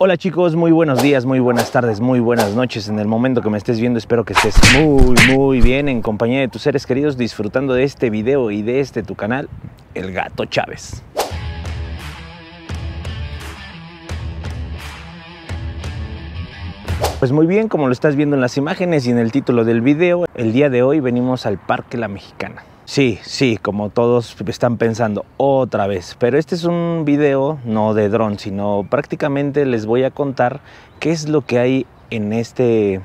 Hola chicos, muy buenos días, muy buenas tardes, muy buenas noches. En el momento que me estés viendo espero que estés muy, muy bien en compañía de tus seres queridos disfrutando de este video y de este tu canal, El Gato Chávez. Pues muy bien, como lo estás viendo en las imágenes y en el título del video, el día de hoy venimos al Parque La Mexicana. Sí, sí, como todos están pensando otra vez, pero este es un video no de dron, sino prácticamente les voy a contar qué es lo que hay en este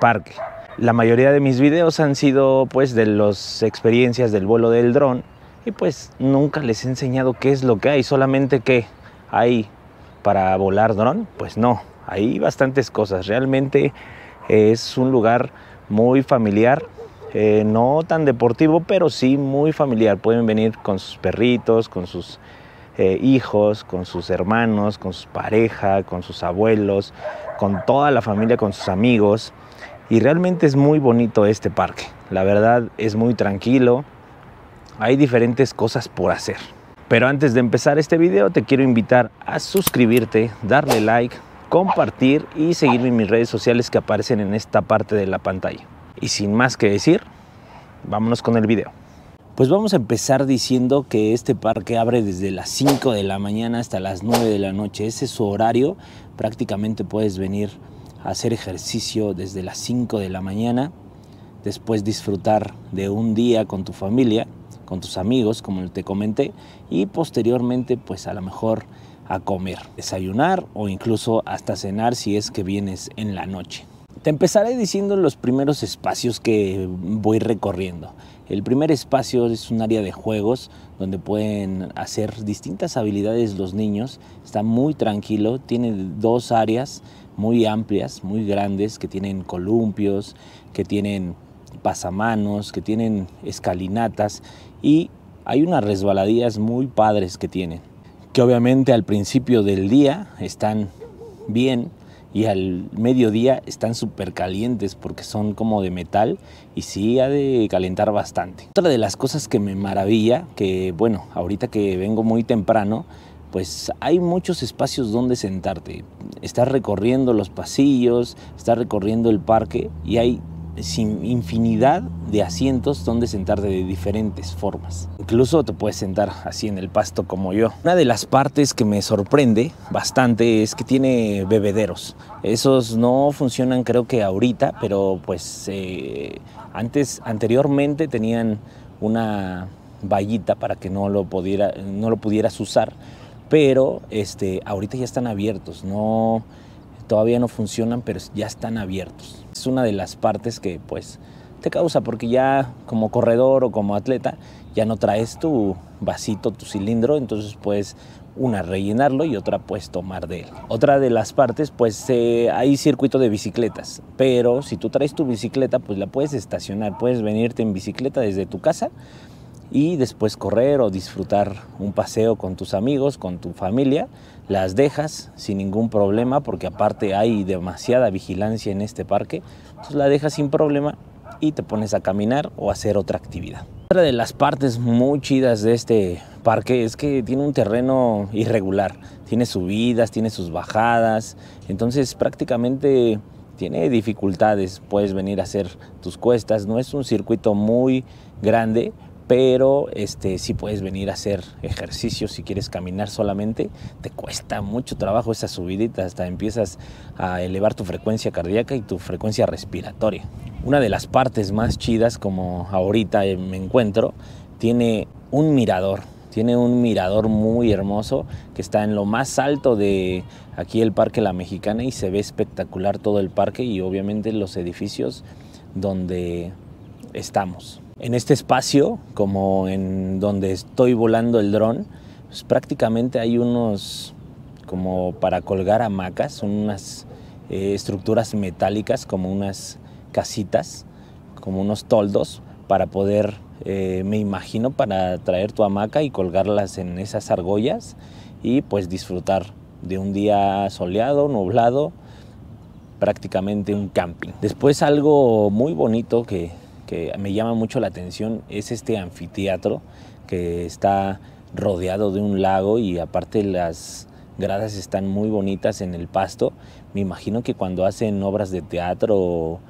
parque. La mayoría de mis videos han sido pues de las experiencias del vuelo del dron y pues nunca les he enseñado qué es lo que hay, solamente que hay para volar dron, pues no, hay bastantes cosas, realmente es un lugar muy familiar eh, no tan deportivo, pero sí muy familiar. Pueden venir con sus perritos, con sus eh, hijos, con sus hermanos, con su pareja, con sus abuelos, con toda la familia, con sus amigos. Y realmente es muy bonito este parque. La verdad es muy tranquilo. Hay diferentes cosas por hacer. Pero antes de empezar este video te quiero invitar a suscribirte, darle like, compartir y seguirme en mis redes sociales que aparecen en esta parte de la pantalla. Y sin más que decir, vámonos con el video. Pues vamos a empezar diciendo que este parque abre desde las 5 de la mañana hasta las 9 de la noche. Ese es su horario. Prácticamente puedes venir a hacer ejercicio desde las 5 de la mañana. Después disfrutar de un día con tu familia, con tus amigos, como te comenté. Y posteriormente, pues a lo mejor a comer, desayunar o incluso hasta cenar si es que vienes en la noche. Te empezaré diciendo los primeros espacios que voy recorriendo. El primer espacio es un área de juegos donde pueden hacer distintas habilidades los niños. Está muy tranquilo, tiene dos áreas muy amplias, muy grandes, que tienen columpios, que tienen pasamanos, que tienen escalinatas y hay unas resbaladillas muy padres que tienen, que obviamente al principio del día están bien, y al mediodía están súper calientes porque son como de metal y sí ha de calentar bastante. Otra de las cosas que me maravilla, que bueno, ahorita que vengo muy temprano, pues hay muchos espacios donde sentarte. Estás recorriendo los pasillos, estás recorriendo el parque y hay sin infinidad de asientos donde sentarte de diferentes formas. Incluso te puedes sentar así en el pasto como yo. Una de las partes que me sorprende bastante es que tiene bebederos. Esos no funcionan creo que ahorita, pero pues eh, antes, anteriormente tenían una vallita para que no lo, pudiera, no lo pudieras usar, pero este, ahorita ya están abiertos, no, todavía no funcionan, pero ya están abiertos. Es una de las partes que pues te causa porque ya como corredor o como atleta ya no traes tu vasito, tu cilindro, entonces puedes una rellenarlo y otra pues tomar de él. Otra de las partes pues eh, hay circuito de bicicletas, pero si tú traes tu bicicleta pues la puedes estacionar, puedes venirte en bicicleta desde tu casa y después correr o disfrutar un paseo con tus amigos, con tu familia. Las dejas sin ningún problema porque aparte hay demasiada vigilancia en este parque. Entonces la dejas sin problema y te pones a caminar o a hacer otra actividad. Otra de las partes muy chidas de este parque es que tiene un terreno irregular. Tiene subidas, tiene sus bajadas. Entonces prácticamente tiene dificultades. Puedes venir a hacer tus cuestas. No es un circuito muy grande pero este, si puedes venir a hacer ejercicio, si quieres caminar solamente, te cuesta mucho trabajo esa subidita, hasta empiezas a elevar tu frecuencia cardíaca y tu frecuencia respiratoria. Una de las partes más chidas, como ahorita me encuentro, tiene un mirador. Tiene un mirador muy hermoso que está en lo más alto de aquí el Parque La Mexicana y se ve espectacular todo el parque y obviamente los edificios donde estamos. En este espacio, como en donde estoy volando el dron, pues, prácticamente hay unos como para colgar hamacas, son unas eh, estructuras metálicas como unas casitas, como unos toldos para poder, eh, me imagino, para traer tu hamaca y colgarlas en esas argollas y pues disfrutar de un día soleado, nublado, prácticamente un camping. Después algo muy bonito que que me llama mucho la atención es este anfiteatro que está rodeado de un lago y aparte las gradas están muy bonitas en el pasto. Me imagino que cuando hacen obras de teatro o,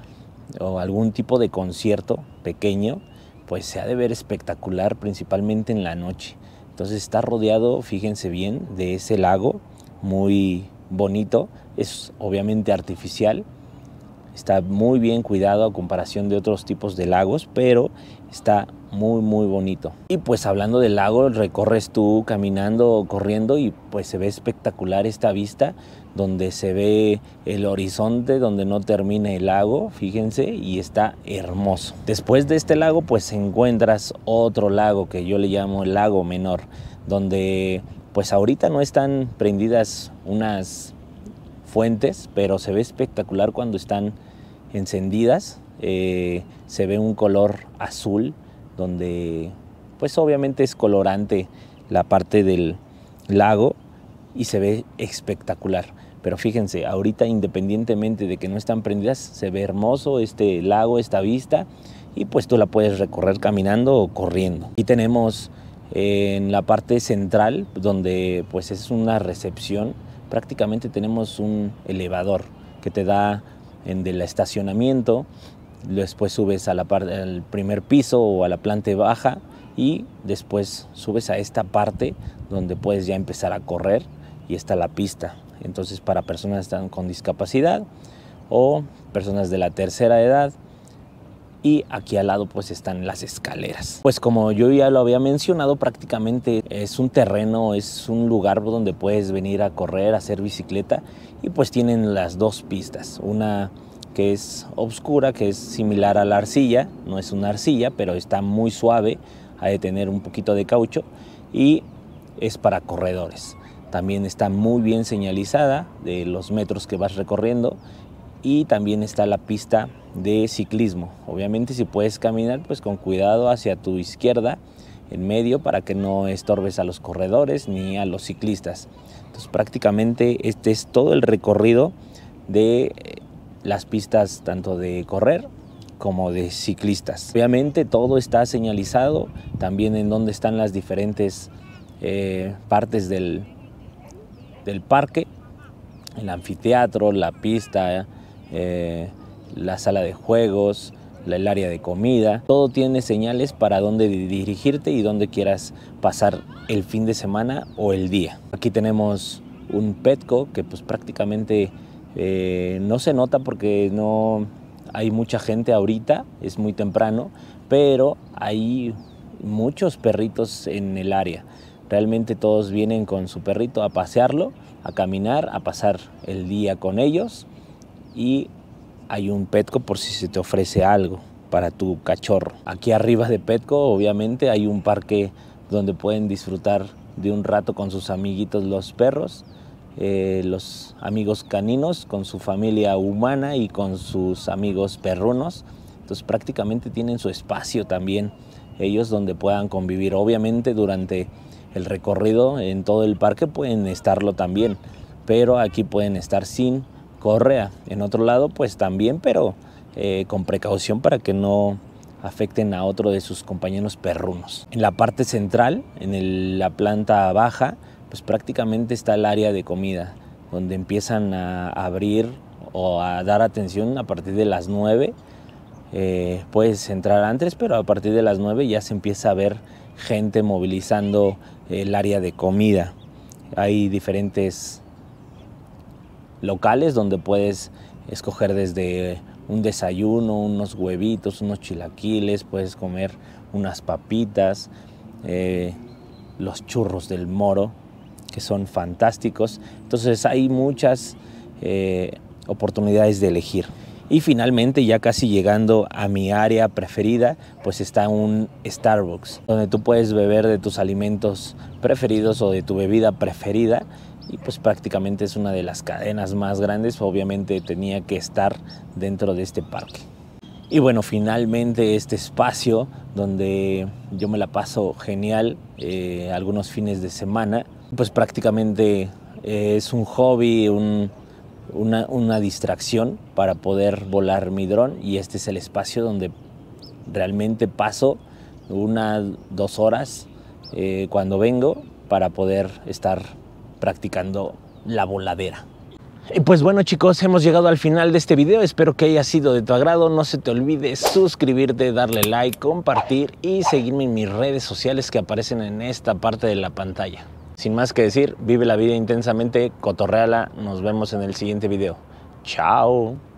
algún tipo de concierto pequeño, pues se ha de ver espectacular principalmente en la noche. Entonces está rodeado, fíjense bien, de ese lago muy bonito, es obviamente artificial Está muy bien cuidado a comparación de otros tipos de lagos, pero está muy muy bonito. Y pues hablando del lago, recorres tú caminando, corriendo y pues se ve espectacular esta vista donde se ve el horizonte, donde no termina el lago, fíjense, y está hermoso. Después de este lago pues encuentras otro lago que yo le llamo el lago menor, donde pues ahorita no están prendidas unas fuentes, pero se ve espectacular cuando están encendidas, eh, se ve un color azul donde pues obviamente es colorante la parte del lago y se ve espectacular. Pero fíjense, ahorita independientemente de que no están prendidas, se ve hermoso este lago, esta vista, y pues tú la puedes recorrer caminando o corriendo. Y tenemos eh, en la parte central, donde pues es una recepción, prácticamente tenemos un elevador que te da en el estacionamiento, después subes a la parte, al primer piso o a la planta baja y después subes a esta parte donde puedes ya empezar a correr y está la pista. Entonces para personas con discapacidad o personas de la tercera edad y aquí al lado pues están las escaleras. Pues como yo ya lo había mencionado, prácticamente es un terreno, es un lugar donde puedes venir a correr, a hacer bicicleta y pues tienen las dos pistas, una que es obscura, que es similar a la arcilla, no es una arcilla, pero está muy suave, ha de tener un poquito de caucho y es para corredores. También está muy bien señalizada de los metros que vas recorriendo y también está la pista de ciclismo. Obviamente si puedes caminar, pues con cuidado hacia tu izquierda, en medio, para que no estorbes a los corredores ni a los ciclistas. Entonces prácticamente este es todo el recorrido de eh, las pistas tanto de correr como de ciclistas. Obviamente todo está señalizado, también en dónde están las diferentes eh, partes del, del parque, el anfiteatro, la pista, eh, la sala de juegos, el área de comida. Todo tiene señales para dónde dirigirte y dónde quieras pasar el fin de semana o el día. Aquí tenemos un Petco que pues prácticamente eh, no se nota porque no hay mucha gente ahorita, es muy temprano, pero hay muchos perritos en el área. Realmente todos vienen con su perrito a pasearlo, a caminar, a pasar el día con ellos y hay un Petco por si se te ofrece algo para tu cachorro. Aquí arriba de Petco obviamente hay un parque donde pueden disfrutar de un rato con sus amiguitos los perros, eh, los amigos caninos, con su familia humana y con sus amigos perrunos. Entonces prácticamente tienen su espacio también ellos donde puedan convivir. Obviamente durante el recorrido en todo el parque pueden estarlo también, pero aquí pueden estar sin en otro lado, pues también, pero eh, con precaución para que no afecten a otro de sus compañeros perrunos. En la parte central, en la planta baja, pues prácticamente está el área de comida, donde empiezan a abrir o a dar atención a partir de las 9. Eh, puedes entrar antes, pero a partir de las 9 ya se empieza a ver gente movilizando el área de comida. Hay diferentes locales donde puedes escoger desde un desayuno, unos huevitos, unos chilaquiles, puedes comer unas papitas, eh, los churros del moro, que son fantásticos. Entonces hay muchas eh, oportunidades de elegir. Y finalmente, ya casi llegando a mi área preferida, pues está un Starbucks, donde tú puedes beber de tus alimentos preferidos o de tu bebida preferida y pues prácticamente es una de las cadenas más grandes, obviamente tenía que estar dentro de este parque. Y bueno, finalmente este espacio donde yo me la paso genial eh, algunos fines de semana, pues prácticamente eh, es un hobby, una, distracción para poder volar mi dron y este es el espacio donde realmente paso unas dos horas eh, cuando vengo para poder estar practicando la voladera. Y pues bueno chicos, hemos llegado al final de este video, espero que haya sido de tu agrado, no se te olvide suscribirte, darle like, compartir y seguirme en mis redes sociales que aparecen en esta parte de la pantalla. Sin más que decir, vive la vida intensamente, cotorreala, nos vemos en el siguiente video. Chao.